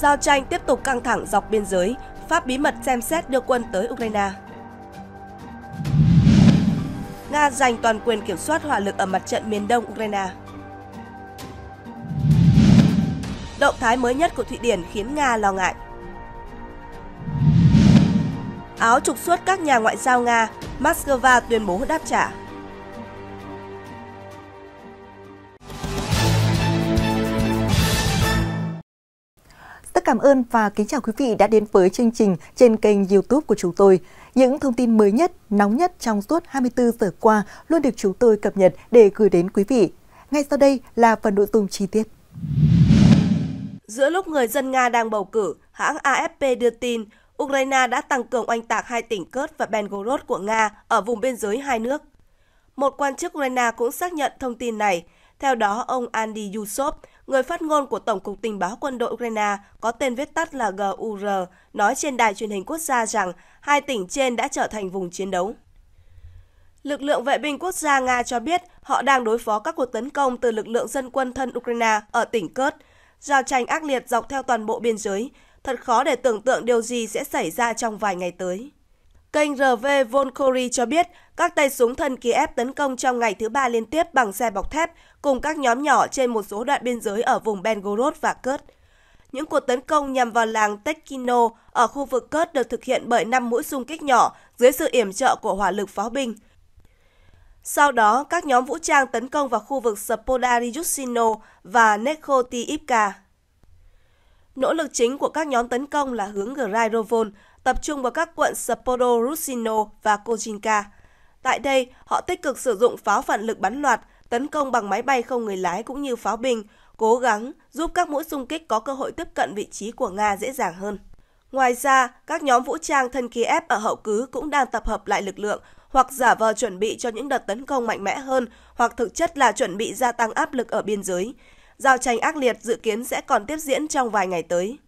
Giao tranh tiếp tục căng thẳng dọc biên giới, Pháp bí mật xem xét đưa quân tới Ukraine. Nga giành toàn quyền kiểm soát hỏa lực ở mặt trận miền đông Ukraine. Động thái mới nhất của Thụy Điển khiến Nga lo ngại. Áo trục xuất các nhà ngoại giao Nga, Moscow tuyên bố đáp trả. cảm ơn và kính chào quý vị đã đến với chương trình trên kênh YouTube của chúng tôi. Những thông tin mới nhất, nóng nhất trong suốt 24 giờ qua luôn được chúng tôi cập nhật để gửi đến quý vị. Ngay sau đây là phần nội dung chi tiết. Giữa lúc người dân Nga đang bầu cử, hãng AFP đưa tin Ukraine đã tăng cường oanh tạc hai tỉnh Kurt và Belgorod của Nga ở vùng biên giới hai nước. Một quan chức Ukraine cũng xác nhận thông tin này. Theo đó, ông Andy Yusov, Người phát ngôn của Tổng cục Tình báo quân đội Ukraine có tên viết tắt là GUR nói trên đài truyền hình quốc gia rằng hai tỉnh trên đã trở thành vùng chiến đấu. Lực lượng vệ binh quốc gia Nga cho biết họ đang đối phó các cuộc tấn công từ lực lượng dân quân thân Ukraine ở tỉnh Kurd. Giao tranh ác liệt dọc theo toàn bộ biên giới, thật khó để tưởng tượng điều gì sẽ xảy ra trong vài ngày tới. Kênh RV Volkory cho biết các tay súng thân Kiev tấn công trong ngày thứ ba liên tiếp bằng xe bọc thép cùng các nhóm nhỏ trên một số đoạn biên giới ở vùng Belgorod và Kurd. Những cuộc tấn công nhằm vào làng Tekkino ở khu vực Kurd được thực hiện bởi 5 mũi xung kích nhỏ dưới sự yểm trợ của hỏa lực pháo binh. Sau đó, các nhóm vũ trang tấn công vào khu vực Spodarijusino và Nekhotiivka. Nỗ lực chính của các nhóm tấn công là hướng Grairovon, tập trung vào các quận Spodorusino và Kojinka. Tại đây, họ tích cực sử dụng pháo phản lực bắn loạt, tấn công bằng máy bay không người lái cũng như pháo binh, cố gắng giúp các mũi xung kích có cơ hội tiếp cận vị trí của Nga dễ dàng hơn. Ngoài ra, các nhóm vũ trang thân Kiev ở hậu cứ cũng đang tập hợp lại lực lượng hoặc giả vờ chuẩn bị cho những đợt tấn công mạnh mẽ hơn hoặc thực chất là chuẩn bị gia tăng áp lực ở biên giới. Giao tranh ác liệt dự kiến sẽ còn tiếp diễn trong vài ngày tới.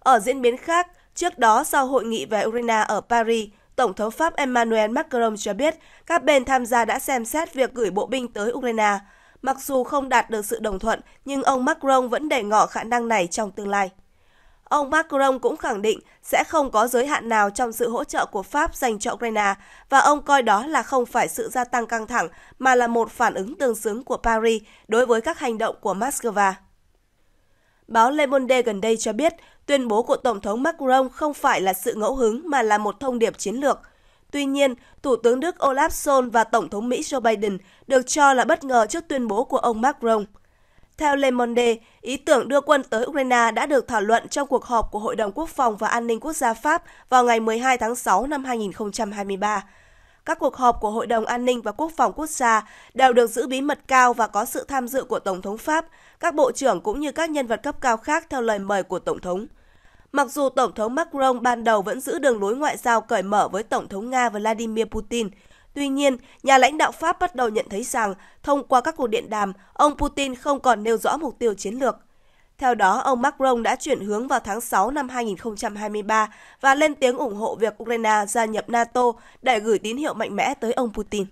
Ở diễn biến khác, trước đó sau hội nghị về Ukraine ở Paris, Tổng thống Pháp Emmanuel Macron cho biết các bên tham gia đã xem xét việc gửi bộ binh tới Ukraine. Mặc dù không đạt được sự đồng thuận, nhưng ông Macron vẫn để ngỏ khả năng này trong tương lai. Ông Macron cũng khẳng định sẽ không có giới hạn nào trong sự hỗ trợ của Pháp dành cho Ukraine và ông coi đó là không phải sự gia tăng căng thẳng mà là một phản ứng tương xứng của Paris đối với các hành động của Moscow. Báo Le Monde gần đây cho biết, Tuyên bố của Tổng thống Macron không phải là sự ngẫu hứng mà là một thông điệp chiến lược. Tuy nhiên, Thủ tướng Đức Olaf Scholz và Tổng thống Mỹ Joe Biden được cho là bất ngờ trước tuyên bố của ông Macron. Theo Le Monde, ý tưởng đưa quân tới Ukraine đã được thảo luận trong cuộc họp của Hội đồng Quốc phòng và An ninh Quốc gia Pháp vào ngày 12 tháng 6 năm 2023. Các cuộc họp của Hội đồng An ninh và Quốc phòng Quốc gia đều được giữ bí mật cao và có sự tham dự của Tổng thống Pháp, các bộ trưởng cũng như các nhân vật cấp cao khác theo lời mời của Tổng thống. Mặc dù Tổng thống Macron ban đầu vẫn giữ đường lối ngoại giao cởi mở với Tổng thống Nga Vladimir Putin, tuy nhiên, nhà lãnh đạo Pháp bắt đầu nhận thấy rằng, thông qua các cuộc điện đàm, ông Putin không còn nêu rõ mục tiêu chiến lược. Theo đó, ông Macron đã chuyển hướng vào tháng 6 năm 2023 và lên tiếng ủng hộ việc Ukraine gia nhập NATO để gửi tín hiệu mạnh mẽ tới ông Putin.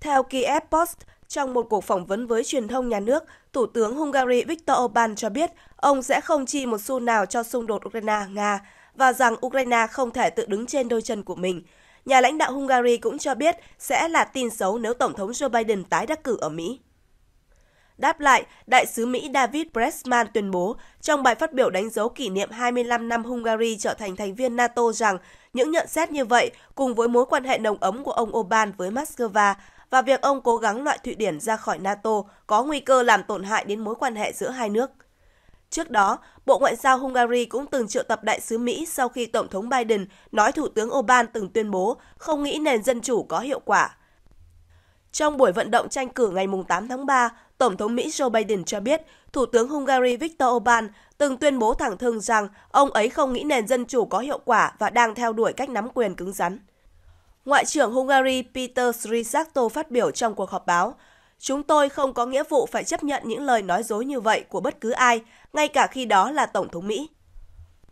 Theo Kiev Post, trong một cuộc phỏng vấn với truyền thông nhà nước, Thủ tướng Hungary Viktor Orbán cho biết ông sẽ không chi một xu nào cho xung đột Ukraine-Nga và rằng Ukraine không thể tự đứng trên đôi chân của mình. Nhà lãnh đạo Hungary cũng cho biết sẽ là tin xấu nếu Tổng thống Joe Biden tái đắc cử ở Mỹ. Đáp lại, Đại sứ Mỹ David Pressman tuyên bố trong bài phát biểu đánh dấu kỷ niệm 25 năm Hungary trở thành thành viên NATO rằng những nhận xét như vậy cùng với mối quan hệ nồng ấm của ông Orbán với Moscow và việc ông cố gắng loại Thụy Điển ra khỏi NATO có nguy cơ làm tổn hại đến mối quan hệ giữa hai nước. Trước đó, Bộ Ngoại giao Hungary cũng từng triệu tập đại sứ Mỹ sau khi Tổng thống Biden nói Thủ tướng Orbán từng tuyên bố không nghĩ nền dân chủ có hiệu quả. Trong buổi vận động tranh cử ngày 8 tháng 3, Tổng thống Mỹ Joe Biden cho biết Thủ tướng Hungary Viktor Orbán từng tuyên bố thẳng thừng rằng ông ấy không nghĩ nền dân chủ có hiệu quả và đang theo đuổi cách nắm quyền cứng rắn. Ngoại trưởng Hungary Peter Srizakto phát biểu trong cuộc họp báo, Chúng tôi không có nghĩa vụ phải chấp nhận những lời nói dối như vậy của bất cứ ai, ngay cả khi đó là Tổng thống Mỹ.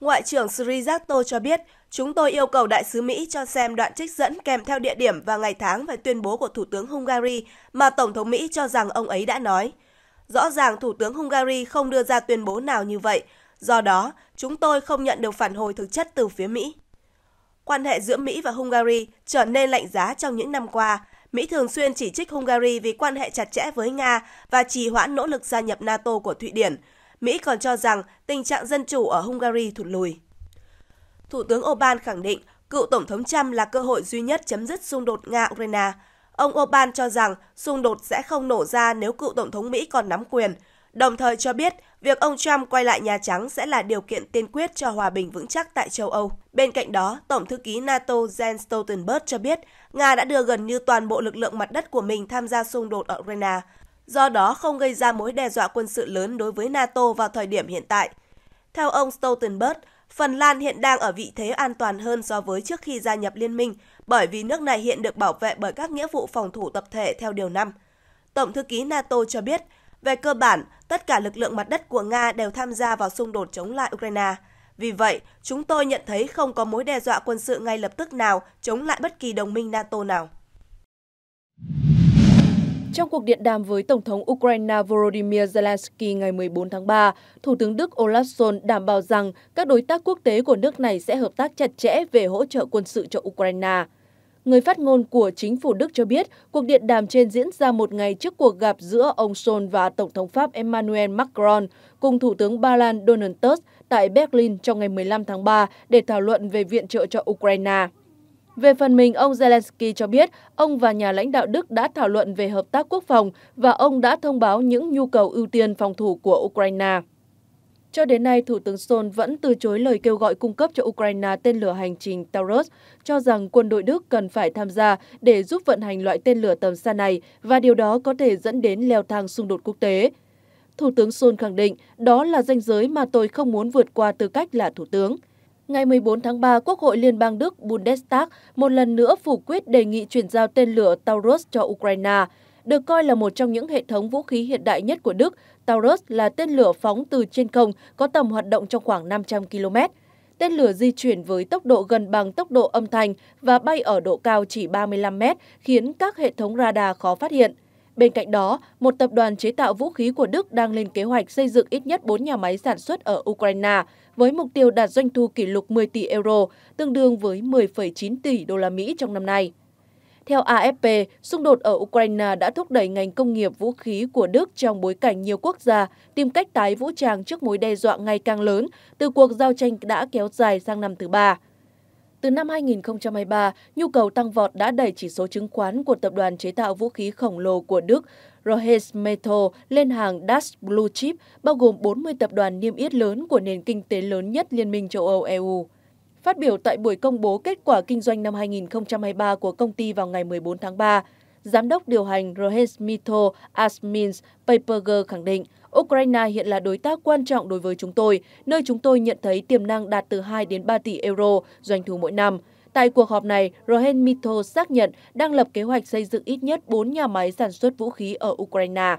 Ngoại trưởng Srizakto cho biết, chúng tôi yêu cầu đại sứ Mỹ cho xem đoạn trích dẫn kèm theo địa điểm và ngày tháng về tuyên bố của Thủ tướng Hungary mà Tổng thống Mỹ cho rằng ông ấy đã nói. Rõ ràng Thủ tướng Hungary không đưa ra tuyên bố nào như vậy, do đó chúng tôi không nhận được phản hồi thực chất từ phía Mỹ. Quan hệ giữa Mỹ và Hungary trở nên lạnh giá trong những năm qua. Mỹ thường xuyên chỉ trích Hungary vì quan hệ chặt chẽ với Nga và trì hoãn nỗ lực gia nhập NATO của Thụy Điển. Mỹ còn cho rằng tình trạng dân chủ ở Hungary thụt lùi. Thủ tướng Orbán khẳng định cựu Tổng thống Trump là cơ hội duy nhất chấm dứt xung đột Nga-Ukraine. Ông Orbán cho rằng xung đột sẽ không nổ ra nếu cựu Tổng thống Mỹ còn nắm quyền – đồng thời cho biết việc ông Trump quay lại Nhà Trắng sẽ là điều kiện tiên quyết cho hòa bình vững chắc tại châu Âu. Bên cạnh đó, Tổng thư ký NATO Jens Stoltenberg cho biết Nga đã đưa gần như toàn bộ lực lượng mặt đất của mình tham gia xung đột ở Ukraine, do đó không gây ra mối đe dọa quân sự lớn đối với NATO vào thời điểm hiện tại. Theo ông Stoltenberg, Phần Lan hiện đang ở vị thế an toàn hơn so với trước khi gia nhập liên minh, bởi vì nước này hiện được bảo vệ bởi các nghĩa vụ phòng thủ tập thể theo Điều 5. Tổng thư ký NATO cho biết về cơ bản, tất cả lực lượng mặt đất của Nga đều tham gia vào xung đột chống lại Ukraine. Vì vậy, chúng tôi nhận thấy không có mối đe dọa quân sự ngay lập tức nào chống lại bất kỳ đồng minh NATO nào. Trong cuộc điện đàm với Tổng thống Ukraine Volodymyr Zelensky ngày 14 tháng 3, Thủ tướng Đức Olaf Scholz đảm bảo rằng các đối tác quốc tế của nước này sẽ hợp tác chặt chẽ về hỗ trợ quân sự cho Ukraine. Người phát ngôn của chính phủ Đức cho biết, cuộc điện đàm trên diễn ra một ngày trước cuộc gặp giữa ông Scholz và Tổng thống Pháp Emmanuel Macron cùng Thủ tướng Ba Lan Donald Tusk tại Berlin trong ngày 15 tháng 3 để thảo luận về viện trợ cho Ukraine. Về phần mình, ông Zelensky cho biết ông và nhà lãnh đạo Đức đã thảo luận về hợp tác quốc phòng và ông đã thông báo những nhu cầu ưu tiên phòng thủ của Ukraine. Cho đến nay, Thủ tướng Sol vẫn từ chối lời kêu gọi cung cấp cho Ukraine tên lửa hành trình Taurus, cho rằng quân đội Đức cần phải tham gia để giúp vận hành loại tên lửa tầm xa này và điều đó có thể dẫn đến leo thang xung đột quốc tế. Thủ tướng Sol khẳng định đó là ranh giới mà tôi không muốn vượt qua tư cách là Thủ tướng. Ngày 14 tháng 3, Quốc hội Liên bang Đức Bundestag một lần nữa phủ quyết đề nghị chuyển giao tên lửa Taurus cho Ukraine. Được coi là một trong những hệ thống vũ khí hiện đại nhất của Đức, Taurus là tên lửa phóng từ trên không có tầm hoạt động trong khoảng 500 km. Tên lửa di chuyển với tốc độ gần bằng tốc độ âm thanh và bay ở độ cao chỉ 35 m, khiến các hệ thống radar khó phát hiện. Bên cạnh đó, một tập đoàn chế tạo vũ khí của Đức đang lên kế hoạch xây dựng ít nhất 4 nhà máy sản xuất ở Ukraine với mục tiêu đạt doanh thu kỷ lục 10 tỷ euro, tương đương với 10,9 tỷ đô la Mỹ trong năm nay. Theo AFP, xung đột ở Ukraine đã thúc đẩy ngành công nghiệp vũ khí của Đức trong bối cảnh nhiều quốc gia tìm cách tái vũ trang trước mối đe dọa ngày càng lớn từ cuộc giao tranh đã kéo dài sang năm thứ ba. Từ năm 2023, nhu cầu tăng vọt đã đẩy chỉ số chứng khoán của tập đoàn chế tạo vũ khí khổng lồ của Đức Rheinmetall lên hàng DAX Blue Chip, bao gồm 40 tập đoàn niêm yết lớn của nền kinh tế lớn nhất Liên minh châu Âu EU. Phát biểu tại buổi công bố kết quả kinh doanh năm 2023 của công ty vào ngày 14 tháng 3, Giám đốc điều hành Rohesmito Asmins Paperger khẳng định, Ukraine hiện là đối tác quan trọng đối với chúng tôi, nơi chúng tôi nhận thấy tiềm năng đạt từ 2 đến 3 tỷ euro doanh thu mỗi năm. Tại cuộc họp này, Rohesmito xác nhận đang lập kế hoạch xây dựng ít nhất 4 nhà máy sản xuất vũ khí ở Ukraine.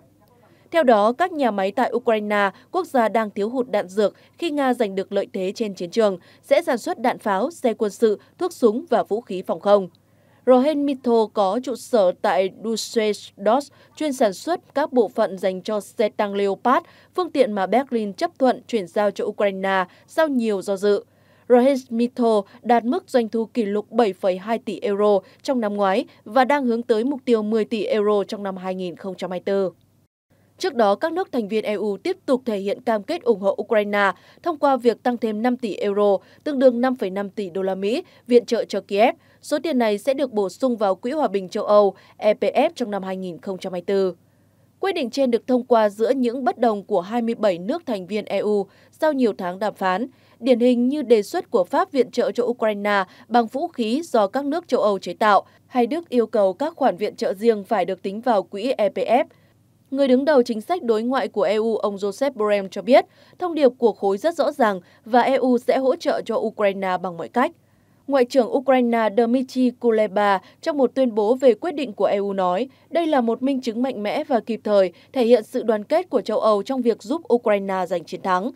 Theo đó, các nhà máy tại Ukraine, quốc gia đang thiếu hụt đạn dược khi Nga giành được lợi thế trên chiến trường, sẽ sản xuất đạn pháo, xe quân sự, thuốc súng và vũ khí phòng không. Rohen Mittal có trụ sở tại Dusseldorf, chuyên sản xuất các bộ phận dành cho xe tăng Leopard, phương tiện mà Berlin chấp thuận chuyển giao cho Ukraine sau nhiều do dự. Rohen Mittal đạt mức doanh thu kỷ lục 7,2 tỷ euro trong năm ngoái và đang hướng tới mục tiêu 10 tỷ euro trong năm 2024. Trước đó, các nước thành viên EU tiếp tục thể hiện cam kết ủng hộ Ukraine thông qua việc tăng thêm 5 tỷ euro, tương đương 5,5 tỷ đô la Mỹ, viện trợ cho Kiev. Số tiền này sẽ được bổ sung vào Quỹ Hòa bình châu Âu EPF trong năm 2024. Quyết định trên được thông qua giữa những bất đồng của 27 nước thành viên EU sau nhiều tháng đàm phán, điển hình như đề xuất của Pháp viện trợ cho Ukraine bằng vũ khí do các nước châu Âu chế tạo, hay Đức yêu cầu các khoản viện trợ riêng phải được tính vào quỹ EPF – người đứng đầu chính sách đối ngoại của EU ông Joseph Borrell cho biết thông điệp của khối rất rõ ràng và EU sẽ hỗ trợ cho Ukraine bằng mọi cách. Ngoại trưởng Ukraine Dmitry Kuleba trong một tuyên bố về quyết định của EU nói, đây là một minh chứng mạnh mẽ và kịp thời thể hiện sự đoàn kết của châu Âu trong việc giúp Ukraine giành chiến thắng.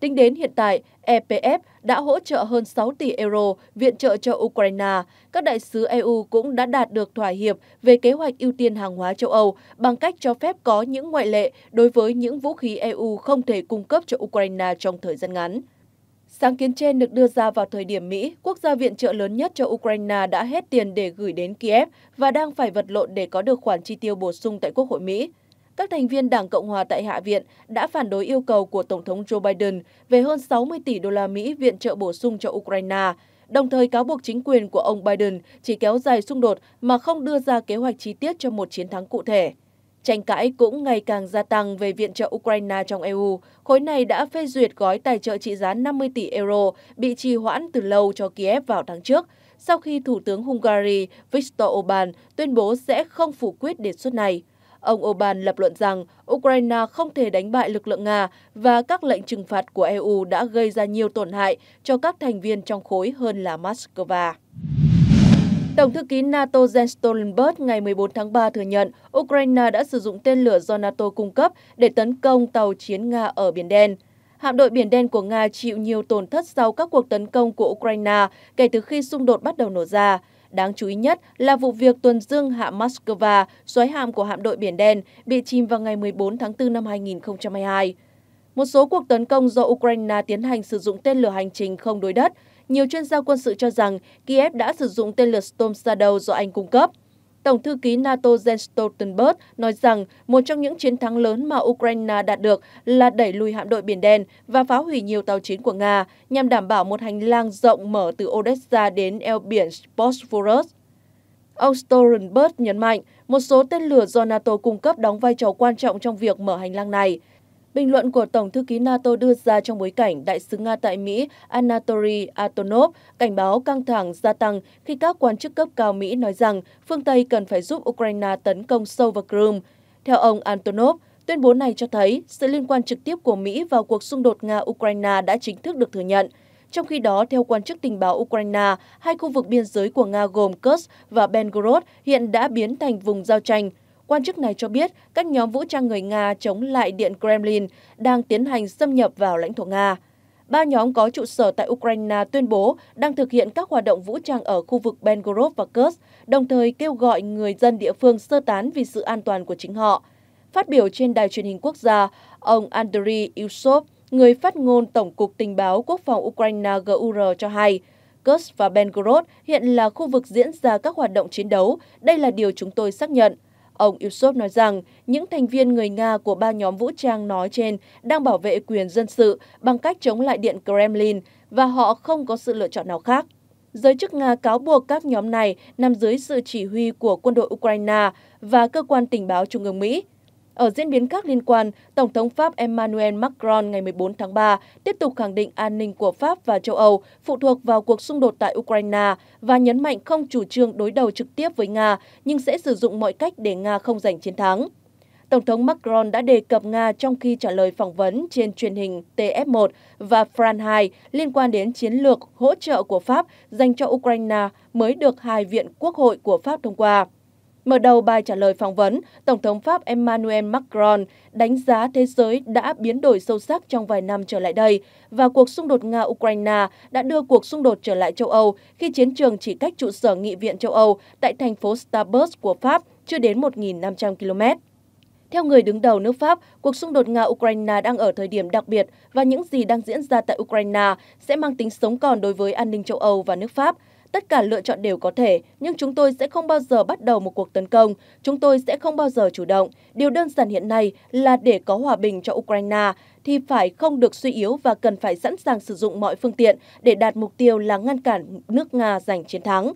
Tính đến hiện tại, EPF đã hỗ trợ hơn 6 tỷ euro viện trợ cho Ukraine. Các đại sứ EU cũng đã đạt được thỏa hiệp về kế hoạch ưu tiên hàng hóa châu Âu bằng cách cho phép có những ngoại lệ đối với những vũ khí EU không thể cung cấp cho Ukraine trong thời gian ngắn. Sáng kiến trên được đưa ra vào thời điểm Mỹ, quốc gia viện trợ lớn nhất cho Ukraine đã hết tiền để gửi đến Kiev và đang phải vật lộn để có được khoản chi tiêu bổ sung tại Quốc hội Mỹ các thành viên Đảng Cộng hòa tại Hạ viện đã phản đối yêu cầu của Tổng thống Joe Biden về hơn 60 tỷ đô la Mỹ viện trợ bổ sung cho Ukraine, đồng thời cáo buộc chính quyền của ông Biden chỉ kéo dài xung đột mà không đưa ra kế hoạch chi tiết cho một chiến thắng cụ thể. Tranh cãi cũng ngày càng gia tăng về viện trợ Ukraine trong EU. Khối này đã phê duyệt gói tài trợ trị giá 50 tỷ euro bị trì hoãn từ lâu cho Kiev vào tháng trước, sau khi Thủ tướng Hungary Viktor Orbán tuyên bố sẽ không phủ quyết đề xuất này ông orbán lập luận rằng ukraine không thể đánh bại lực lượng nga và các lệnh trừng phạt của eu đã gây ra nhiều tổn hại cho các thành viên trong khối hơn là moscow Tổng thư ký NATO Jens Stoltenberg ngày 14 tháng 3 thừa nhận Ukraine đã sử dụng tên lửa do NATO cung cấp để tấn công tàu chiến Nga ở Biển Đen. Hạm đội Biển Đen của Nga chịu nhiều tổn thất sau các cuộc tấn công của Ukraine kể từ khi xung đột bắt đầu nổ ra. Đáng chú ý nhất là vụ việc tuần dương hạm Moscow, xoáy hạm của hạm đội Biển Đen, bị chìm vào ngày 14 tháng 4 năm 2022. Một số cuộc tấn công do Ukraine tiến hành sử dụng tên lửa hành trình không đối đất, nhiều chuyên gia quân sự cho rằng Kiev đã sử dụng tên lửa Storm Shadow do Anh cung cấp. Tổng thư ký NATO Jens Stoltenberg nói rằng một trong những chiến thắng lớn mà Ukraine đạt được là đẩy lùi hạm đội Biển Đen và phá hủy nhiều tàu chiến của Nga nhằm đảm bảo một hành lang rộng mở từ Odessa đến eo biển Bosphorus. Ông Stoltenberg nhấn mạnh, một số tên lửa do NATO cung cấp đóng vai trò quan trọng trong việc mở hành lang này – Bình luận của Tổng thư ký NATO đưa ra trong bối cảnh đại sứ Nga tại Mỹ Anatoly Antonov cảnh báo căng thẳng gia tăng khi các quan chức cấp cao Mỹ nói rằng phương Tây cần phải giúp Ukraine tấn công sâu vào Crimea. Theo ông Antonov, tuyên bố này cho thấy sự liên quan trực tiếp của Mỹ vào cuộc xung đột Nga-Ukraine đã chính thức được thừa nhận. Trong khi đó, theo quan chức tình báo Ukraine, hai khu vực biên giới của Nga gồm Kursk và Belgorod hiện đã biến thành vùng giao tranh – Quan chức này cho biết các nhóm vũ trang người Nga chống lại Điện Kremlin đang tiến hành xâm nhập vào lãnh thổ Nga. Ba nhóm có trụ sở tại Ukraine tuyên bố đang thực hiện các hoạt động vũ trang ở khu vực Belgorod và Kursk, đồng thời kêu gọi người dân địa phương sơ tán vì sự an toàn của chính họ. Phát biểu trên đài truyền hình quốc gia, ông Andriy Yusov, người phát ngôn Tổng cục Tình báo Quốc phòng Ukraine GUR cho hay, Kursk và Belgorod hiện là khu vực diễn ra các hoạt động chiến đấu. Đây là điều chúng tôi xác nhận. Ông Yusuf nói rằng những thành viên người Nga của ba nhóm vũ trang nói trên đang bảo vệ quyền dân sự bằng cách chống lại Điện Kremlin và họ không có sự lựa chọn nào khác. Giới chức Nga cáo buộc các nhóm này nằm dưới sự chỉ huy của quân đội Ukraine và cơ quan tình báo Trung ương Mỹ. Ở diễn biến khác liên quan, Tổng thống Pháp Emmanuel Macron ngày 14 tháng 3 tiếp tục khẳng định an ninh của Pháp và châu Âu phụ thuộc vào cuộc xung đột tại Ukraine và nhấn mạnh không chủ trương đối đầu trực tiếp với Nga nhưng sẽ sử dụng mọi cách để Nga không giành chiến thắng. Tổng thống Macron đã đề cập Nga trong khi trả lời phỏng vấn trên truyền hình TF1 và France 2 liên quan đến chiến lược hỗ trợ của Pháp dành cho Ukraine mới được hai viện quốc hội của Pháp thông qua. Mở đầu bài trả lời phỏng vấn, Tổng thống Pháp Emmanuel Macron đánh giá thế giới đã biến đổi sâu sắc trong vài năm trở lại đây và cuộc xung đột Nga-Ukraine đã đưa cuộc xung đột trở lại châu Âu khi chiến trường chỉ cách trụ sở Nghị viện châu Âu tại thành phố Starburst của Pháp chưa đến 1.500 km. Theo người đứng đầu nước Pháp, cuộc xung đột Nga-Ukraine đang ở thời điểm đặc biệt và những gì đang diễn ra tại Ukraine sẽ mang tính sống còn đối với an ninh châu Âu và nước Pháp – tất cả lựa chọn đều có thể, nhưng chúng tôi sẽ không bao giờ bắt đầu một cuộc tấn công, chúng tôi sẽ không bao giờ chủ động. Điều đơn giản hiện nay là để có hòa bình cho Ukraine thì phải không được suy yếu và cần phải sẵn sàng sử dụng mọi phương tiện để đạt mục tiêu là ngăn cản nước Nga giành chiến thắng.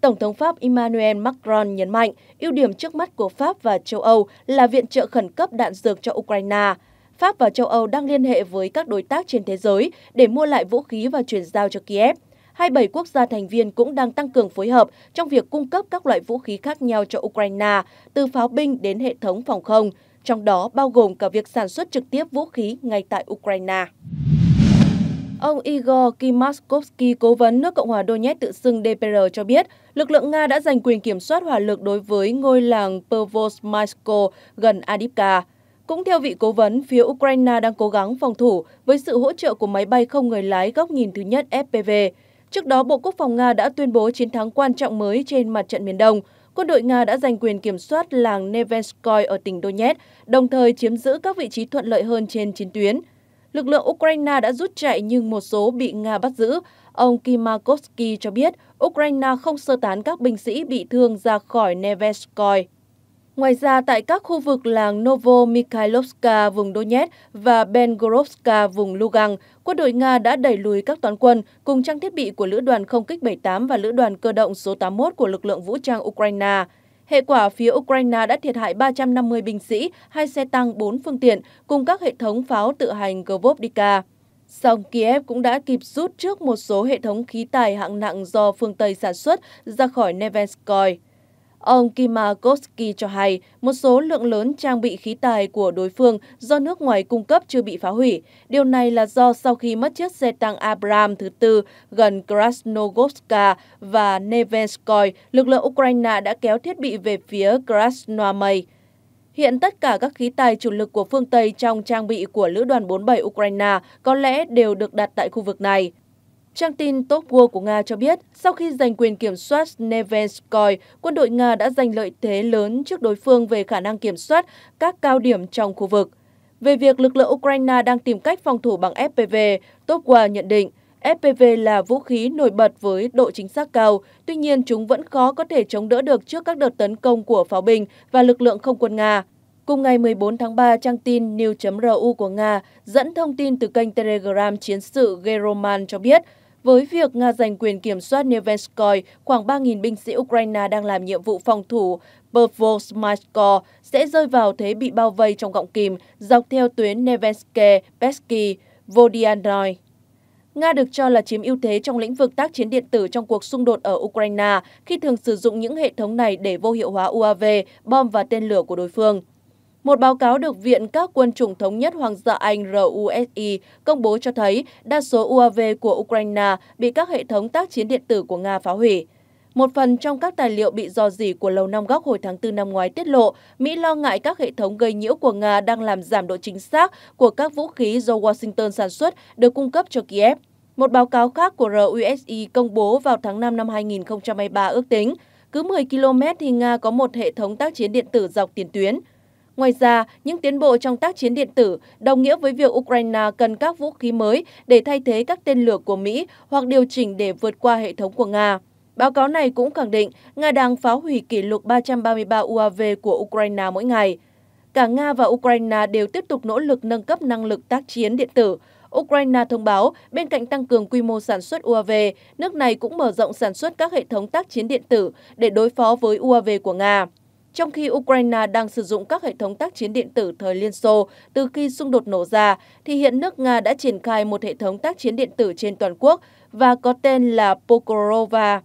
Tổng thống Pháp Emmanuel Macron nhấn mạnh, ưu điểm trước mắt của Pháp và châu Âu là viện trợ khẩn cấp đạn dược cho Ukraine. Pháp và châu Âu đang liên hệ với các đối tác trên thế giới để mua lại vũ khí và chuyển giao cho Kiev. 27 quốc gia thành viên cũng đang tăng cường phối hợp trong việc cung cấp các loại vũ khí khác nhau cho Ukraine, từ pháo binh đến hệ thống phòng không, trong đó bao gồm cả việc sản xuất trực tiếp vũ khí ngay tại Ukraine. Ông Igor Kimaskovsky, cố vấn nước Cộng hòa Donetsk tự xưng DPR cho biết, lực lượng Nga đã giành quyền kiểm soát hỏa lực đối với ngôi làng Pervozmaysko gần Adipka. Cũng theo vị cố vấn, phía Ukraine đang cố gắng phòng thủ với sự hỗ trợ của máy bay không người lái góc nhìn thứ nhất FPV. Trước đó, Bộ Quốc phòng Nga đã tuyên bố chiến thắng quan trọng mới trên mặt trận miền Đông. Quân đội Nga đã giành quyền kiểm soát làng Nevenskoy ở tỉnh Donetsk, đồng thời chiếm giữ các vị trí thuận lợi hơn trên chiến tuyến. Lực lượng Ukraine đã rút chạy nhưng một số bị Nga bắt giữ. Ông Kimakovsky cho biết Ukraine không sơ tán các binh sĩ bị thương ra khỏi Nevenskoy. Ngoài ra, tại các khu vực làng Novomikhailovska vùng Donetsk và Bengorovska vùng Lugan, quân đội Nga đã đẩy lùi các toán quân cùng trang thiết bị của Lữ đoàn không kích 78 và Lữ đoàn cơ động số 81 của lực lượng vũ trang Ukraine. Hệ quả phía Ukraine đã thiệt hại 350 binh sĩ, hai xe tăng, 4 phương tiện cùng các hệ thống pháo tự hành Gvovdika. Song Kiev cũng đã kịp rút trước một số hệ thống khí tài hạng nặng do phương Tây sản xuất ra khỏi Nevenskoy. Ông Kimakovsky cho hay một số lượng lớn trang bị khí tài của đối phương do nước ngoài cung cấp chưa bị phá hủy. Điều này là do sau khi mất chiếc xe tăng Abram thứ tư gần Krasnogorska và Nevenskoy, lực lượng Ukraine đã kéo thiết bị về phía Krasnoarmey. Hiện tất cả các khí tài chủ lực của phương Tây trong trang bị của Lữ đoàn 47 Ukraine có lẽ đều được đặt tại khu vực này. Trang tin Top World của Nga cho biết, sau khi giành quyền kiểm soát Nevenskoy, quân đội Nga đã giành lợi thế lớn trước đối phương về khả năng kiểm soát các cao điểm trong khu vực. Về việc lực lượng Ukraine đang tìm cách phòng thủ bằng FPV, Top World nhận định FPV là vũ khí nổi bật với độ chính xác cao, tuy nhiên chúng vẫn khó có thể chống đỡ được trước các đợt tấn công của pháo binh và lực lượng không quân Nga. Cùng ngày 14 tháng 3, trang tin New.ru của Nga dẫn thông tin từ kênh Telegram chiến sự Geroman cho biết với việc Nga giành quyền kiểm soát Nevenskoy, khoảng 3.000 binh sĩ Ukraine đang làm nhiệm vụ phòng thủ Pervosmaskor sẽ rơi vào thế bị bao vây trong gọng kìm dọc theo tuyến Nevenske, Pesky, Vodianoi. Nga được cho là chiếm ưu thế trong lĩnh vực tác chiến điện tử trong cuộc xung đột ở Ukraine khi thường sử dụng những hệ thống này để vô hiệu hóa UAV, bom và tên lửa của đối phương. Một báo cáo được Viện các quân chủng thống nhất Hoàng gia Anh RUSI công bố cho thấy đa số UAV của Ukraine bị các hệ thống tác chiến điện tử của Nga phá hủy. Một phần trong các tài liệu bị dò dỉ của Lầu Năm Góc hồi tháng 4 năm ngoái tiết lộ, Mỹ lo ngại các hệ thống gây nhiễu của Nga đang làm giảm độ chính xác của các vũ khí do Washington sản xuất được cung cấp cho Kiev. Một báo cáo khác của RUSI công bố vào tháng 5 năm 2023 ước tính, cứ 10 km thì Nga có một hệ thống tác chiến điện tử dọc tiền tuyến. Ngoài ra, những tiến bộ trong tác chiến điện tử đồng nghĩa với việc Ukraine cần các vũ khí mới để thay thế các tên lửa của Mỹ hoặc điều chỉnh để vượt qua hệ thống của Nga. Báo cáo này cũng khẳng định Nga đang phá hủy kỷ lục 333 UAV của Ukraine mỗi ngày. Cả Nga và Ukraine đều tiếp tục nỗ lực nâng cấp năng lực tác chiến điện tử. Ukraine thông báo, bên cạnh tăng cường quy mô sản xuất UAV, nước này cũng mở rộng sản xuất các hệ thống tác chiến điện tử để đối phó với UAV của Nga trong khi Ukraine đang sử dụng các hệ thống tác chiến điện tử thời Liên Xô từ khi xung đột nổ ra, thì hiện nước Nga đã triển khai một hệ thống tác chiến điện tử trên toàn quốc và có tên là Pokorova.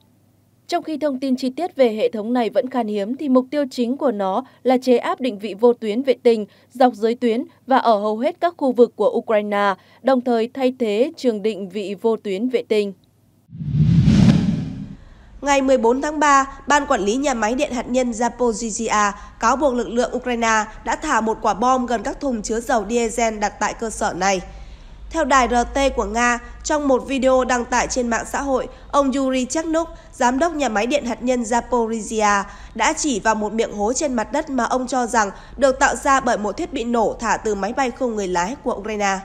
Trong khi thông tin chi tiết về hệ thống này vẫn khan hiếm thì mục tiêu chính của nó là chế áp định vị vô tuyến vệ tinh dọc dưới tuyến và ở hầu hết các khu vực của Ukraine, đồng thời thay thế trường định vị vô tuyến vệ tinh. Ngày 14 tháng 3, Ban Quản lý Nhà máy Điện Hạt nhân Zaporizhia cáo buộc lực lượng Ukraine đã thả một quả bom gần các thùng chứa dầu diesel đặt tại cơ sở này. Theo đài RT của Nga, trong một video đăng tải trên mạng xã hội, ông Yuri Chernuk, giám đốc nhà máy điện hạt nhân Zaporizhia, đã chỉ vào một miệng hố trên mặt đất mà ông cho rằng được tạo ra bởi một thiết bị nổ thả từ máy bay không người lái của Ukraine.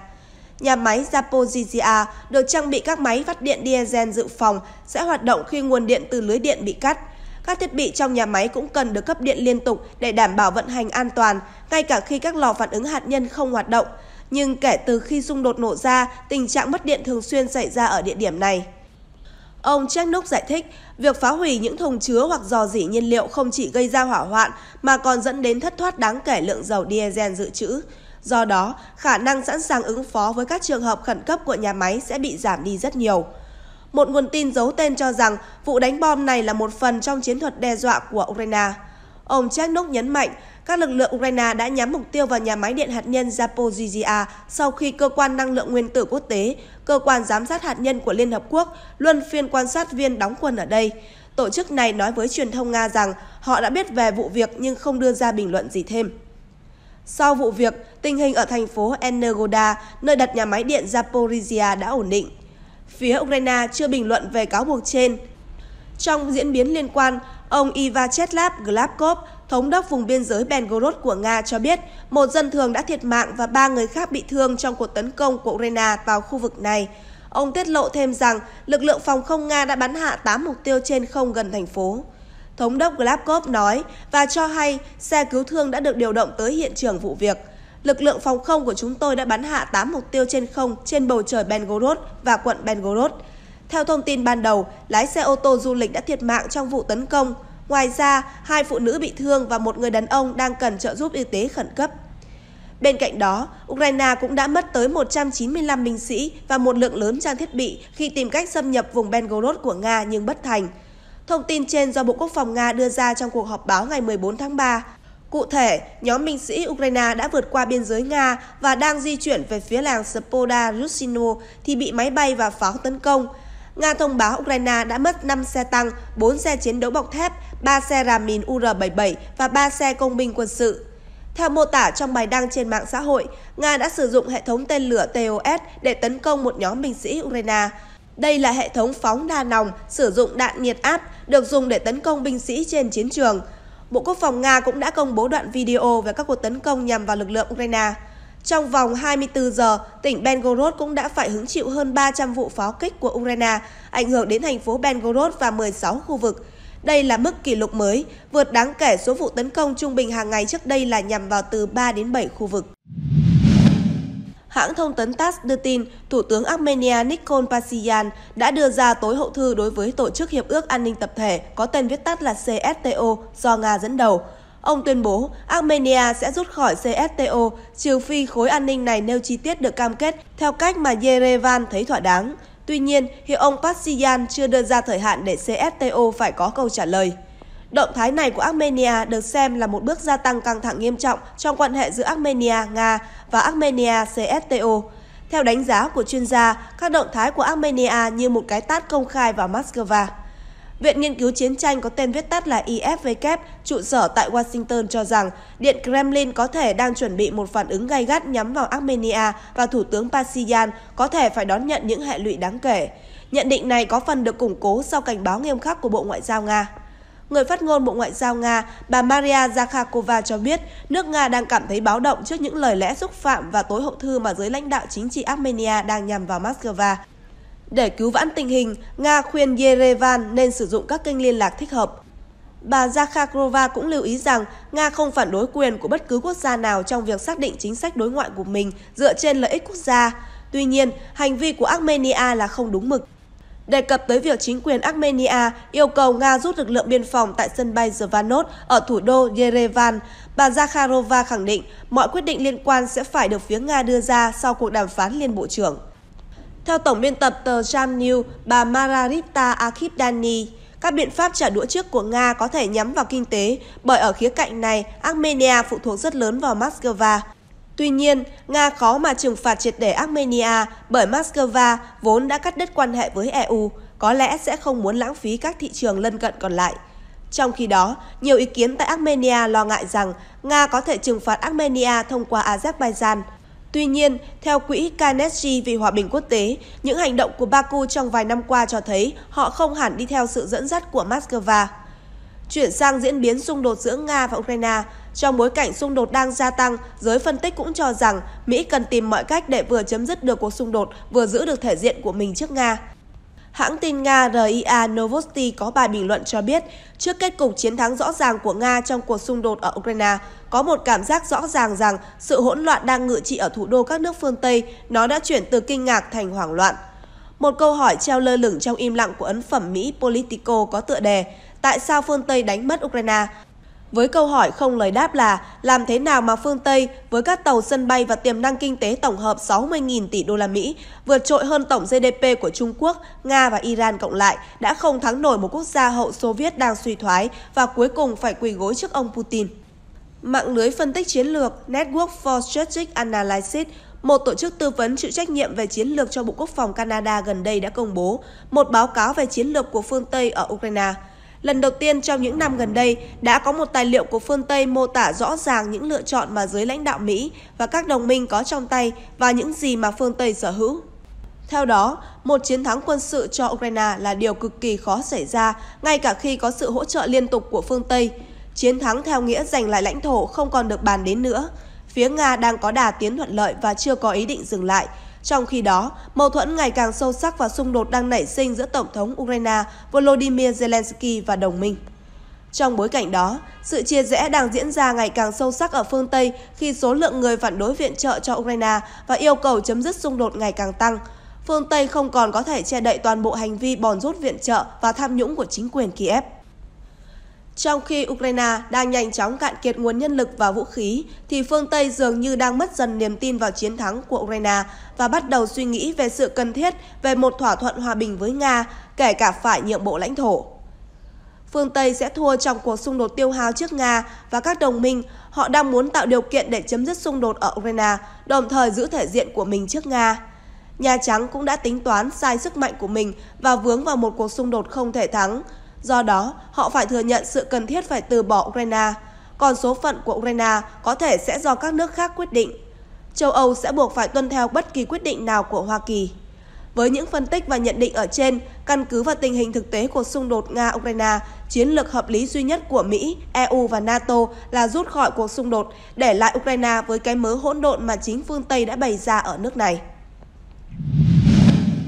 Nhà máy Zaporizhia được trang bị các máy phát điện diesel dự phòng sẽ hoạt động khi nguồn điện từ lưới điện bị cắt. Các thiết bị trong nhà máy cũng cần được cấp điện liên tục để đảm bảo vận hành an toàn, ngay cả khi các lò phản ứng hạt nhân không hoạt động. Nhưng kể từ khi xung đột nổ ra, tình trạng mất điện thường xuyên xảy ra ở địa điểm này. Ông Chernuk giải thích, việc phá hủy những thùng chứa hoặc dò dỉ nhiên liệu không chỉ gây ra hỏa hoạn mà còn dẫn đến thất thoát đáng kể lượng dầu diesel dự trữ. Do đó, khả năng sẵn sàng ứng phó với các trường hợp khẩn cấp của nhà máy sẽ bị giảm đi rất nhiều. Một nguồn tin giấu tên cho rằng vụ đánh bom này là một phần trong chiến thuật đe dọa của Ukraine. Ông Chernok nhấn mạnh các lực lượng Ukraine đã nhắm mục tiêu vào nhà máy điện hạt nhân Zaporizhia sau khi Cơ quan Năng lượng Nguyên tử Quốc tế, Cơ quan Giám sát Hạt nhân của Liên Hợp Quốc, luân phiên quan sát viên đóng quân ở đây. Tổ chức này nói với truyền thông Nga rằng họ đã biết về vụ việc nhưng không đưa ra bình luận gì thêm. Sau vụ việc, tình hình ở thành phố Energoda, nơi đặt nhà máy điện Zaporizhia đã ổn định. Phía Ukraine chưa bình luận về cáo buộc trên. Trong diễn biến liên quan, ông Iva Chetlap, Glabkov, thống đốc vùng biên giới Belgorod của Nga cho biết một dân thường đã thiệt mạng và ba người khác bị thương trong cuộc tấn công của Ukraine vào khu vực này. Ông tiết lộ thêm rằng lực lượng phòng không Nga đã bắn hạ 8 mục tiêu trên không gần thành phố. Thống đốc Glabkov nói và cho hay xe cứu thương đã được điều động tới hiện trường vụ việc. Lực lượng phòng không của chúng tôi đã bắn hạ 8 mục tiêu trên không trên bầu trời Belgorod và quận Belgorod. Theo thông tin ban đầu, lái xe ô tô du lịch đã thiệt mạng trong vụ tấn công. Ngoài ra, hai phụ nữ bị thương và một người đàn ông đang cần trợ giúp y tế khẩn cấp. Bên cạnh đó, Ukraine cũng đã mất tới 195 binh sĩ và một lượng lớn trang thiết bị khi tìm cách xâm nhập vùng Belgorod của Nga nhưng bất thành. Thông tin trên do Bộ Quốc phòng Nga đưa ra trong cuộc họp báo ngày 14 tháng 3. Cụ thể, nhóm binh sĩ Ukraine đã vượt qua biên giới Nga và đang di chuyển về phía làng Spoda Rusino thì bị máy bay và pháo tấn công. Nga thông báo Ukraine đã mất 5 xe tăng, 4 xe chiến đấu bọc thép, 3 xe ràm mìn UR-77 và 3 xe công binh quân sự. Theo mô tả trong bài đăng trên mạng xã hội, Nga đã sử dụng hệ thống tên lửa TOS để tấn công một nhóm binh sĩ Ukraine. Đây là hệ thống phóng đa nòng sử dụng đạn nhiệt áp được dùng để tấn công binh sĩ trên chiến trường. Bộ Quốc phòng Nga cũng đã công bố đoạn video về các cuộc tấn công nhằm vào lực lượng Ukraine. Trong vòng 24 giờ, tỉnh Belgorod cũng đã phải hứng chịu hơn 300 vụ pháo kích của Ukraine, ảnh hưởng đến thành phố Belgorod và 16 khu vực. Đây là mức kỷ lục mới, vượt đáng kể số vụ tấn công trung bình hàng ngày trước đây là nhằm vào từ 3 đến 7 khu vực. Hãng thông tấn TASS đưa tin, Thủ tướng Armenia Nikol Pashinyan đã đưa ra tối hậu thư đối với Tổ chức Hiệp ước An ninh Tập thể có tên viết tắt là CSTO do Nga dẫn đầu. Ông tuyên bố Armenia sẽ rút khỏi CSTO trừ phi khối an ninh này nêu chi tiết được cam kết theo cách mà Yerevan thấy thỏa đáng. Tuy nhiên, hiệu ông Pashinyan chưa đưa ra thời hạn để CSTO phải có câu trả lời. Động thái này của Armenia được xem là một bước gia tăng căng thẳng nghiêm trọng trong quan hệ giữa Armenia-Nga và Armenia-CSTO. Theo đánh giá của chuyên gia, các động thái của Armenia như một cái tát công khai vào Moscow. Viện Nghiên cứu Chiến tranh có tên viết tắt là IFVK, trụ sở tại Washington cho rằng Điện Kremlin có thể đang chuẩn bị một phản ứng gay gắt nhắm vào Armenia và Thủ tướng Pashinyan có thể phải đón nhận những hệ lụy đáng kể. Nhận định này có phần được củng cố sau cảnh báo nghiêm khắc của Bộ Ngoại giao Nga. Người phát ngôn Bộ Ngoại giao Nga, bà Maria Zakhakova cho biết, nước Nga đang cảm thấy báo động trước những lời lẽ xúc phạm và tối hậu thư mà giới lãnh đạo chính trị Armenia đang nhằm vào Moscow. Để cứu vãn tình hình, Nga khuyên Yerevan nên sử dụng các kênh liên lạc thích hợp. Bà Zakharova cũng lưu ý rằng Nga không phản đối quyền của bất cứ quốc gia nào trong việc xác định chính sách đối ngoại của mình dựa trên lợi ích quốc gia. Tuy nhiên, hành vi của Armenia là không đúng mực đề cập tới việc chính quyền Armenia yêu cầu Nga rút lực lượng biên phòng tại sân bay Zvanot ở thủ đô Yerevan. Bà Zakharova khẳng định mọi quyết định liên quan sẽ phải được phía Nga đưa ra sau cuộc đàm phán liên bộ trưởng. Theo tổng biên tập tờ Jam News, bà Mararita Akhidani, các biện pháp trả đũa trước của Nga có thể nhắm vào kinh tế, bởi ở khía cạnh này, Armenia phụ thuộc rất lớn vào Moscow. Tuy nhiên, Nga khó mà trừng phạt triệt để Armenia bởi Moscow vốn đã cắt đứt quan hệ với EU, có lẽ sẽ không muốn lãng phí các thị trường lân cận còn lại. Trong khi đó, nhiều ý kiến tại Armenia lo ngại rằng Nga có thể trừng phạt Armenia thông qua Azerbaijan. Tuy nhiên, theo quỹ Carnegie vì Hòa bình Quốc tế, những hành động của Baku trong vài năm qua cho thấy họ không hẳn đi theo sự dẫn dắt của Moscow. Chuyển sang diễn biến xung đột giữa Nga và Ukraine, trong bối cảnh xung đột đang gia tăng, giới phân tích cũng cho rằng Mỹ cần tìm mọi cách để vừa chấm dứt được cuộc xung đột, vừa giữ được thể diện của mình trước Nga. Hãng tin Nga RIA Novosti có bài bình luận cho biết, trước kết cục chiến thắng rõ ràng của Nga trong cuộc xung đột ở Ukraine, có một cảm giác rõ ràng rằng sự hỗn loạn đang ngự trị ở thủ đô các nước phương Tây, nó đã chuyển từ kinh ngạc thành hoảng loạn. Một câu hỏi treo lơ lửng trong im lặng của ấn phẩm Mỹ Politico có tựa đề Tại sao phương Tây đánh mất Ukraine? Với câu hỏi không lời đáp là làm thế nào mà phương Tây với các tàu sân bay và tiềm năng kinh tế tổng hợp 60.000 tỷ đô la Mỹ vượt trội hơn tổng GDP của Trung Quốc, Nga và Iran cộng lại đã không thắng nổi một quốc gia hậu Xô Viết đang suy thoái và cuối cùng phải quỳ gối trước ông Putin. Mạng lưới phân tích chiến lược Network for Strategic Analysis một tổ chức tư vấn chịu trách nhiệm về chiến lược cho Bộ Quốc phòng Canada gần đây đã công bố một báo cáo về chiến lược của phương Tây ở Ukraine lần đầu tiên trong những năm gần đây đã có một tài liệu của phương Tây mô tả rõ ràng những lựa chọn mà giới lãnh đạo Mỹ và các đồng minh có trong tay và những gì mà phương Tây sở hữu. Theo đó, một chiến thắng quân sự cho Ukraine là điều cực kỳ khó xảy ra, ngay cả khi có sự hỗ trợ liên tục của phương Tây. Chiến thắng theo nghĩa giành lại lãnh thổ không còn được bàn đến nữa. Phía Nga đang có đà tiến thuận lợi và chưa có ý định dừng lại – trong khi đó, mâu thuẫn ngày càng sâu sắc và xung đột đang nảy sinh giữa Tổng thống Ukraine Volodymyr Zelensky và đồng minh. Trong bối cảnh đó, sự chia rẽ đang diễn ra ngày càng sâu sắc ở phương Tây khi số lượng người phản đối viện trợ cho Ukraine và yêu cầu chấm dứt xung đột ngày càng tăng. Phương Tây không còn có thể che đậy toàn bộ hành vi bòn rút viện trợ và tham nhũng của chính quyền Kiev. Trong khi Ukraine đang nhanh chóng cạn kiệt nguồn nhân lực và vũ khí, thì phương Tây dường như đang mất dần niềm tin vào chiến thắng của Ukraine và bắt đầu suy nghĩ về sự cần thiết về một thỏa thuận hòa bình với Nga, kể cả phải nhượng bộ lãnh thổ. Phương Tây sẽ thua trong cuộc xung đột tiêu hao trước Nga và các đồng minh, họ đang muốn tạo điều kiện để chấm dứt xung đột ở Ukraine, đồng thời giữ thể diện của mình trước Nga. Nhà Trắng cũng đã tính toán sai sức mạnh của mình và vướng vào một cuộc xung đột không thể thắng, Do đó, họ phải thừa nhận sự cần thiết phải từ bỏ Ukraine. Còn số phận của Ukraine có thể sẽ do các nước khác quyết định. Châu Âu sẽ buộc phải tuân theo bất kỳ quyết định nào của Hoa Kỳ. Với những phân tích và nhận định ở trên, căn cứ vào tình hình thực tế của xung đột Nga-Ukraine, chiến lược hợp lý duy nhất của Mỹ, EU và NATO là rút khỏi cuộc xung đột, để lại Ukraine với cái mớ hỗn độn mà chính phương Tây đã bày ra ở nước này.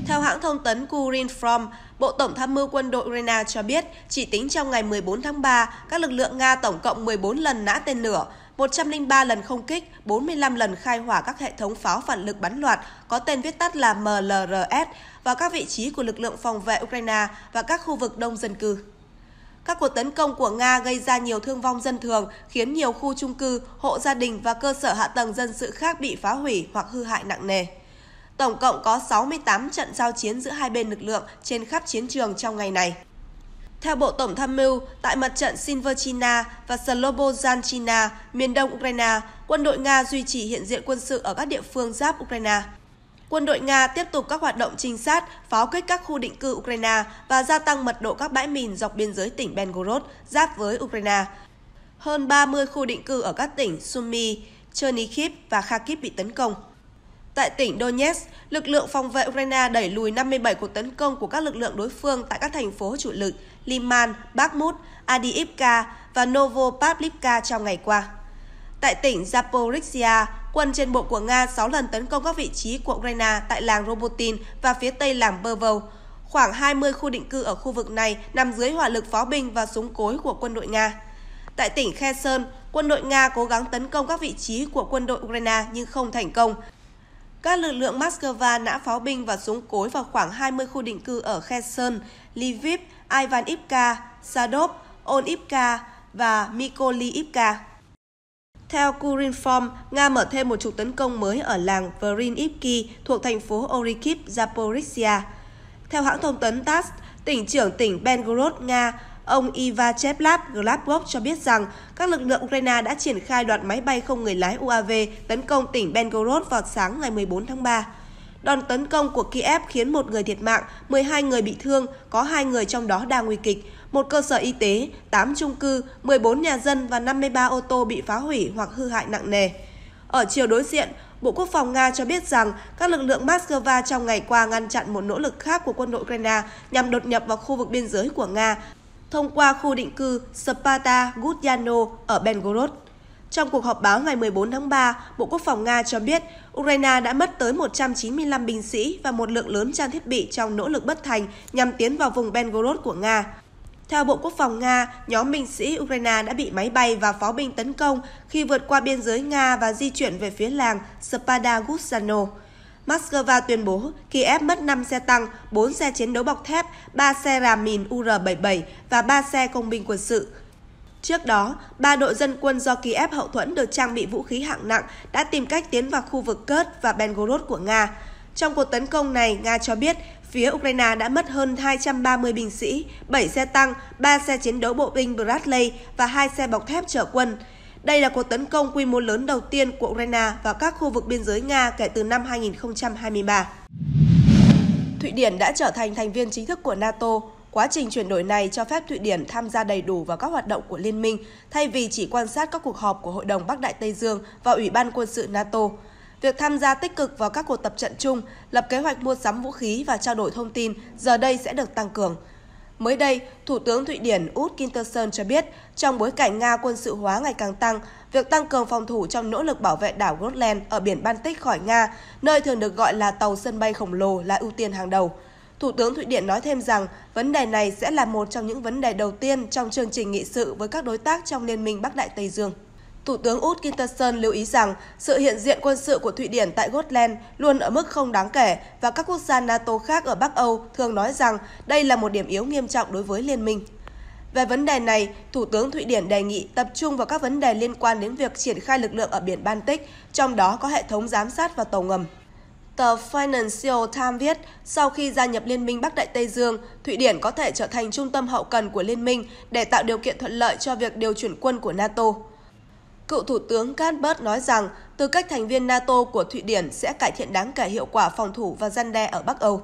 Theo hãng thông tấn From, Bộ Tổng tham mưu quân đội Ukraine cho biết chỉ tính trong ngày 14 tháng 3, các lực lượng Nga tổng cộng 14 lần nã tên lửa, 103 lần không kích, 45 lần khai hỏa các hệ thống pháo phản lực bắn loạt có tên viết tắt là MLRS vào các vị trí của lực lượng phòng vệ Ukraine và các khu vực đông dân cư. Các cuộc tấn công của Nga gây ra nhiều thương vong dân thường, khiến nhiều khu trung cư, hộ gia đình và cơ sở hạ tầng dân sự khác bị phá hủy hoặc hư hại nặng nề. Tổng cộng có 68 trận giao chiến giữa hai bên lực lượng trên khắp chiến trường trong ngày này. Theo Bộ Tổng tham mưu, tại mặt trận Silverchina và Slobozhanchina, miền đông Ukraine, quân đội Nga duy trì hiện diện quân sự ở các địa phương giáp Ukraine. Quân đội Nga tiếp tục các hoạt động trinh sát, pháo kích các khu định cư Ukraine và gia tăng mật độ các bãi mìn dọc biên giới tỉnh Belgorod giáp với Ukraine. Hơn 30 khu định cư ở các tỉnh Sumy, Chernihiv và Kharkiv bị tấn công. Tại tỉnh Donetsk, lực lượng phòng vệ Ukraine đẩy lùi 57 cuộc tấn công của các lực lượng đối phương tại các thành phố chủ lực Liman, Bakhmut, Adiivka và Novopavlivka trong ngày qua. Tại tỉnh Zaporizhia, quân trên bộ của Nga 6 lần tấn công các vị trí của Ukraine tại làng Robotin và phía tây làng Bervov. Khoảng 20 khu định cư ở khu vực này nằm dưới hỏa lực pháo binh và súng cối của quân đội Nga. Tại tỉnh Kherson, quân đội Nga cố gắng tấn công các vị trí của quân đội Ukraine nhưng không thành công. Các lực lượng Moscow nã pháo binh và súng cối vào khoảng 20 khu định cư ở Kherson, Lviv, Ivanivka, Sadov, Onivka và Mykolivka. Theo Kurinform, Nga mở thêm một trục tấn công mới ở làng Vrinivki thuộc thành phố Orikiv, Zaporizhia. Theo hãng thông tấn TASS, tỉnh trưởng tỉnh Belgorod, Nga, Ông Iva Cheplap Glabkov cho biết rằng các lực lượng Ukraine đã triển khai đoạn máy bay không người lái UAV tấn công tỉnh Belgorod vào sáng ngày 14 tháng 3. Đòn tấn công của Kiev khiến một người thiệt mạng, 12 người bị thương, có hai người trong đó đang nguy kịch, một cơ sở y tế, 8 chung cư, 14 nhà dân và 53 ô tô bị phá hủy hoặc hư hại nặng nề. Ở chiều đối diện, Bộ Quốc phòng Nga cho biết rằng các lực lượng Moscow trong ngày qua ngăn chặn một nỗ lực khác của quân đội Ukraine nhằm đột nhập vào khu vực biên giới của Nga thông qua khu định cư Sparta Gudyano ở Belgorod. Trong cuộc họp báo ngày 14 tháng 3, Bộ Quốc phòng Nga cho biết Ukraine đã mất tới 195 binh sĩ và một lượng lớn trang thiết bị trong nỗ lực bất thành nhằm tiến vào vùng Belgorod của Nga. Theo Bộ Quốc phòng Nga, nhóm binh sĩ Ukraine đã bị máy bay và pháo binh tấn công khi vượt qua biên giới Nga và di chuyển về phía làng Spada Guzzano. Moscow tuyên bố Kiev mất 5 xe tăng, 4 xe chiến đấu bọc thép, 3 xe rà mìn UR-77 và 3 xe công binh quân sự. Trước đó, ba đội dân quân do Kiev hậu thuẫn được trang bị vũ khí hạng nặng đã tìm cách tiến vào khu vực Kurt và Belgorod của Nga. Trong cuộc tấn công này, Nga cho biết phía Ukraine đã mất hơn 230 binh sĩ, 7 xe tăng, 3 xe chiến đấu bộ binh Bradley và 2 xe bọc thép chở quân. Đây là cuộc tấn công quy mô lớn đầu tiên của Ukraine vào các khu vực biên giới Nga kể từ năm 2023. Thụy Điển đã trở thành thành viên chính thức của NATO. Quá trình chuyển đổi này cho phép Thụy Điển tham gia đầy đủ vào các hoạt động của liên minh, thay vì chỉ quan sát các cuộc họp của Hội đồng Bắc Đại Tây Dương và Ủy ban quân sự NATO. Việc tham gia tích cực vào các cuộc tập trận chung, lập kế hoạch mua sắm vũ khí và trao đổi thông tin giờ đây sẽ được tăng cường. Mới đây, Thủ tướng Thụy Điển Út Kinterson cho biết, trong bối cảnh Nga quân sự hóa ngày càng tăng, việc tăng cường phòng thủ trong nỗ lực bảo vệ đảo Gotland ở biển Baltic khỏi Nga, nơi thường được gọi là tàu sân bay khổng lồ là ưu tiên hàng đầu. Thủ tướng Thụy Điển nói thêm rằng vấn đề này sẽ là một trong những vấn đề đầu tiên trong chương trình nghị sự với các đối tác trong Liên minh Bắc Đại Tây Dương. Thủ tướng Út Kitterson lưu ý rằng sự hiện diện quân sự của Thụy Điển tại Gotland luôn ở mức không đáng kể và các quốc gia NATO khác ở Bắc Âu thường nói rằng đây là một điểm yếu nghiêm trọng đối với liên minh. Về vấn đề này, Thủ tướng Thụy Điển đề nghị tập trung vào các vấn đề liên quan đến việc triển khai lực lượng ở biển Baltic, trong đó có hệ thống giám sát và tàu ngầm. Tờ Financial Times viết, sau khi gia nhập Liên minh Bắc Đại Tây Dương, Thụy Điển có thể trở thành trung tâm hậu cần của Liên minh để tạo điều kiện thuận lợi cho việc điều chuyển quân của NATO cựu Thủ tướng Galbert nói rằng tư cách thành viên NATO của Thụy Điển sẽ cải thiện đáng kể hiệu quả phòng thủ và gian đe ở Bắc Âu.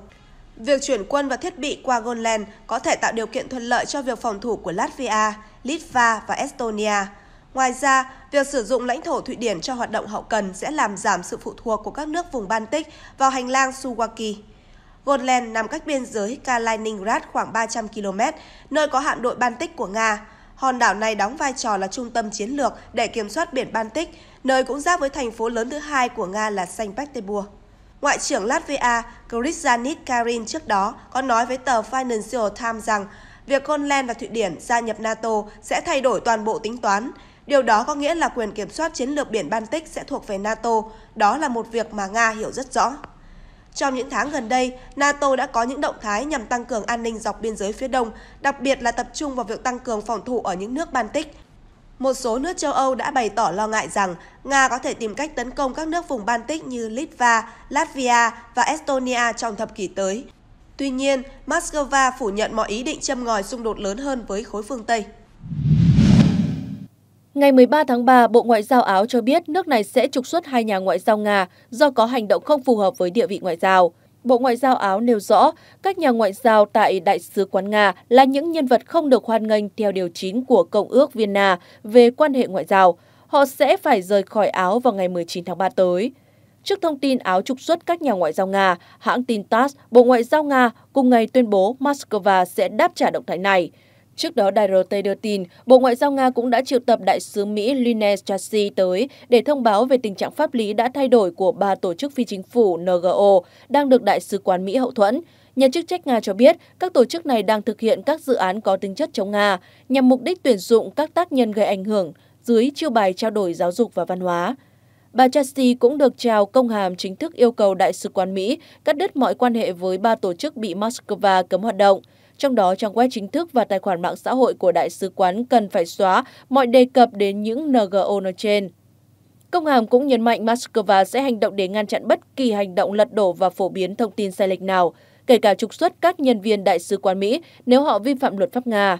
Việc chuyển quân và thiết bị qua Golan có thể tạo điều kiện thuận lợi cho việc phòng thủ của Latvia, Litva và Estonia. Ngoài ra, việc sử dụng lãnh thổ Thụy Điển cho hoạt động hậu cần sẽ làm giảm sự phụ thuộc của các nước vùng Baltic vào hành lang Suwaki. Golan nằm cách biên giới Kaliningrad khoảng 300 km, nơi có hạm đội Baltic của Nga hòn đảo này đóng vai trò là trung tâm chiến lược để kiểm soát biển Baltic, nơi cũng giáp với thành phố lớn thứ hai của Nga là Saint Petersburg. Ngoại trưởng Latvia Kristianis Karin trước đó có nói với tờ Financial Times rằng việc Conland và Thụy Điển gia nhập NATO sẽ thay đổi toàn bộ tính toán. Điều đó có nghĩa là quyền kiểm soát chiến lược biển Baltic sẽ thuộc về NATO. Đó là một việc mà Nga hiểu rất rõ. Trong những tháng gần đây, NATO đã có những động thái nhằm tăng cường an ninh dọc biên giới phía đông, đặc biệt là tập trung vào việc tăng cường phòng thủ ở những nước Baltic. Một số nước châu Âu đã bày tỏ lo ngại rằng Nga có thể tìm cách tấn công các nước vùng Baltic như Litva, Latvia và Estonia trong thập kỷ tới. Tuy nhiên, Moscow phủ nhận mọi ý định châm ngòi xung đột lớn hơn với khối phương Tây. Ngày 13 tháng 3, Bộ Ngoại giao Áo cho biết nước này sẽ trục xuất hai nhà ngoại giao Nga do có hành động không phù hợp với địa vị ngoại giao. Bộ Ngoại giao Áo nêu rõ, các nhà ngoại giao tại Đại sứ quán Nga là những nhân vật không được hoan nghênh theo Điều 9 của Công ước Vienna về quan hệ ngoại giao. Họ sẽ phải rời khỏi Áo vào ngày 19 tháng 3 tới. Trước thông tin Áo trục xuất các nhà ngoại giao Nga, hãng tin TASS, Bộ Ngoại giao Nga cùng ngày tuyên bố Moscow sẽ đáp trả động thái này – Trước đó, đài RT đưa tin, Bộ Ngoại giao Nga cũng đã triệu tập đại sứ Mỹ Linne Chassi tới để thông báo về tình trạng pháp lý đã thay đổi của ba tổ chức phi chính phủ NGO đang được Đại sứ quán Mỹ hậu thuẫn. Nhà chức trách Nga cho biết các tổ chức này đang thực hiện các dự án có tính chất chống Nga nhằm mục đích tuyển dụng các tác nhân gây ảnh hưởng dưới chiêu bài trao đổi giáo dục và văn hóa. Bà Chassi cũng được trao công hàm chính thức yêu cầu Đại sứ quán Mỹ cắt đứt mọi quan hệ với ba tổ chức bị Moscow cấm hoạt động – trong đó, trang web chính thức và tài khoản mạng xã hội của Đại sứ quán cần phải xóa mọi đề cập đến những NGO nói trên. Công hàm cũng nhấn mạnh Moscow sẽ hành động để ngăn chặn bất kỳ hành động lật đổ và phổ biến thông tin sai lệch nào, kể cả trục xuất các nhân viên Đại sứ quán Mỹ nếu họ vi phạm luật pháp Nga.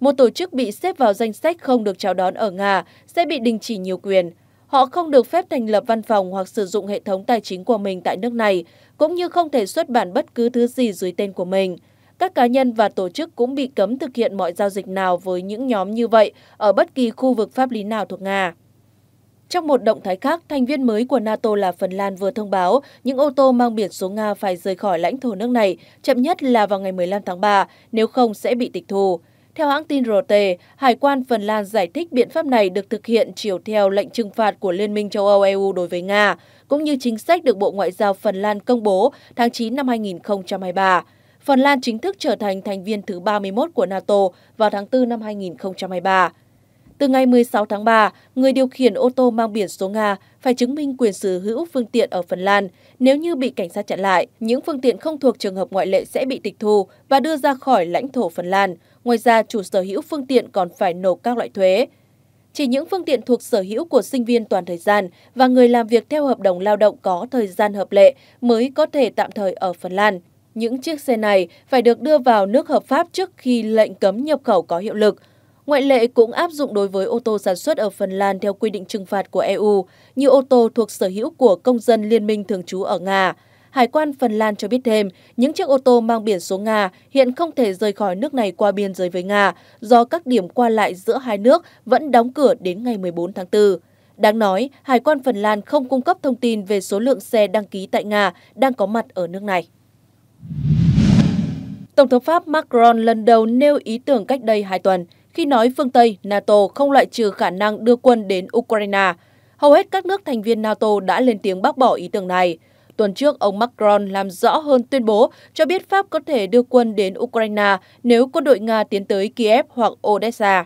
Một tổ chức bị xếp vào danh sách không được chào đón ở Nga sẽ bị đình chỉ nhiều quyền. Họ không được phép thành lập văn phòng hoặc sử dụng hệ thống tài chính của mình tại nước này, cũng như không thể xuất bản bất cứ thứ gì dưới tên của mình. Các cá nhân và tổ chức cũng bị cấm thực hiện mọi giao dịch nào với những nhóm như vậy ở bất kỳ khu vực pháp lý nào thuộc Nga. Trong một động thái khác, thành viên mới của NATO là Phần Lan vừa thông báo những ô tô mang biển số Nga phải rời khỏi lãnh thổ nước này chậm nhất là vào ngày 15 tháng 3, nếu không sẽ bị tịch thu. Theo hãng tin RT, Hải quan Phần Lan giải thích biện pháp này được thực hiện chiều theo lệnh trừng phạt của Liên minh châu Âu EU đối với Nga, cũng như chính sách được Bộ Ngoại giao Phần Lan công bố tháng 9 năm 2023. Phần Lan chính thức trở thành thành viên thứ 31 của NATO vào tháng 4 năm 2023. Từ ngày 16 tháng 3, người điều khiển ô tô mang biển số Nga phải chứng minh quyền sở hữu phương tiện ở Phần Lan. Nếu như bị cảnh sát chặn lại, những phương tiện không thuộc trường hợp ngoại lệ sẽ bị tịch thu và đưa ra khỏi lãnh thổ Phần Lan. Ngoài ra, chủ sở hữu phương tiện còn phải nộp các loại thuế. Chỉ những phương tiện thuộc sở hữu của sinh viên toàn thời gian và người làm việc theo hợp đồng lao động có thời gian hợp lệ mới có thể tạm thời ở Phần Lan những chiếc xe này phải được đưa vào nước hợp pháp trước khi lệnh cấm nhập khẩu có hiệu lực. Ngoại lệ cũng áp dụng đối với ô tô sản xuất ở Phần Lan theo quy định trừng phạt của EU, như ô tô thuộc sở hữu của công dân liên minh thường trú ở Nga. Hải quan Phần Lan cho biết thêm, những chiếc ô tô mang biển số Nga hiện không thể rời khỏi nước này qua biên giới với Nga do các điểm qua lại giữa hai nước vẫn đóng cửa đến ngày 14 tháng 4. Đáng nói, Hải quan Phần Lan không cung cấp thông tin về số lượng xe đăng ký tại Nga đang có mặt ở nước này. Tổng thống Pháp Macron lần đầu nêu ý tưởng cách đây hai tuần khi nói phương Tây, NATO không loại trừ khả năng đưa quân đến Ukraine. Hầu hết các nước thành viên NATO đã lên tiếng bác bỏ ý tưởng này. Tuần trước, ông Macron làm rõ hơn tuyên bố cho biết Pháp có thể đưa quân đến Ukraine nếu quân đội Nga tiến tới Kiev hoặc Odessa.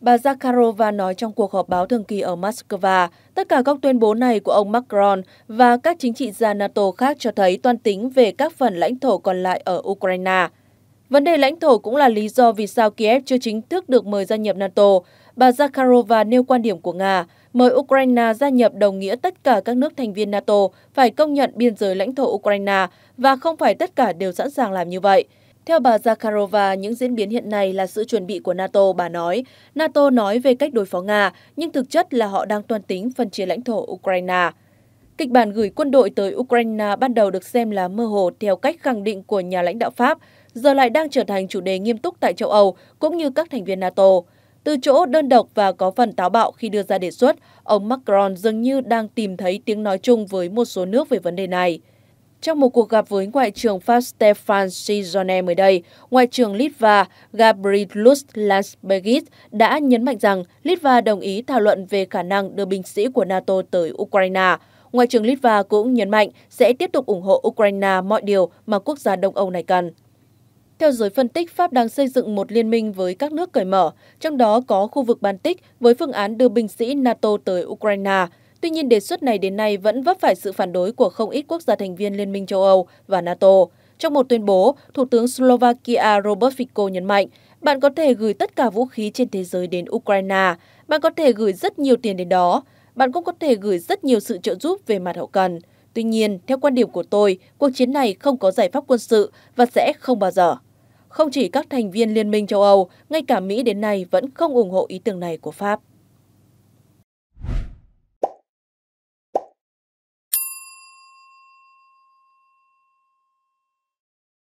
Bà Zakharova nói trong cuộc họp báo thường kỳ ở Moscow, tất cả các tuyên bố này của ông Macron và các chính trị gia NATO khác cho thấy toàn tính về các phần lãnh thổ còn lại ở Ukraine. Vấn đề lãnh thổ cũng là lý do vì sao Kiev chưa chính thức được mời gia nhập NATO. Bà Zakharova nêu quan điểm của Nga, mời Ukraine gia nhập đồng nghĩa tất cả các nước thành viên NATO phải công nhận biên giới lãnh thổ Ukraine và không phải tất cả đều sẵn sàng làm như vậy. Theo bà Zakharova, những diễn biến hiện nay là sự chuẩn bị của NATO, bà nói. NATO nói về cách đối phó Nga, nhưng thực chất là họ đang toàn tính phân chia lãnh thổ Ukraine. Kịch bản gửi quân đội tới Ukraine ban đầu được xem là mơ hồ theo cách khẳng định của nhà lãnh đạo Pháp, giờ lại đang trở thành chủ đề nghiêm túc tại châu Âu cũng như các thành viên NATO. Từ chỗ đơn độc và có phần táo bạo khi đưa ra đề xuất, ông Macron dường như đang tìm thấy tiếng nói chung với một số nước về vấn đề này. Trong một cuộc gặp với Ngoại trưởng Pháp Stefan Sijone mới đây, Ngoại trưởng Litva Gabrielus Landsbergis đã nhấn mạnh rằng Litva đồng ý thảo luận về khả năng đưa binh sĩ của NATO tới Ukraine. Ngoại trưởng Litva cũng nhấn mạnh sẽ tiếp tục ủng hộ Ukraine mọi điều mà quốc gia Đông Âu này cần. Theo giới phân tích, Pháp đang xây dựng một liên minh với các nước cởi mở, trong đó có khu vực Baltic với phương án đưa binh sĩ NATO tới Ukraine. Tuy nhiên, đề xuất này đến nay vẫn vấp phải sự phản đối của không ít quốc gia thành viên Liên minh châu Âu và NATO. Trong một tuyên bố, Thủ tướng Slovakia Robert Fico nhấn mạnh, bạn có thể gửi tất cả vũ khí trên thế giới đến Ukraine, bạn có thể gửi rất nhiều tiền đến đó, bạn cũng có thể gửi rất nhiều sự trợ giúp về mặt hậu cần. Tuy nhiên, theo quan điểm của tôi, cuộc chiến này không có giải pháp quân sự và sẽ không bao giờ. Không chỉ các thành viên Liên minh châu Âu, ngay cả Mỹ đến nay vẫn không ủng hộ ý tưởng này của Pháp.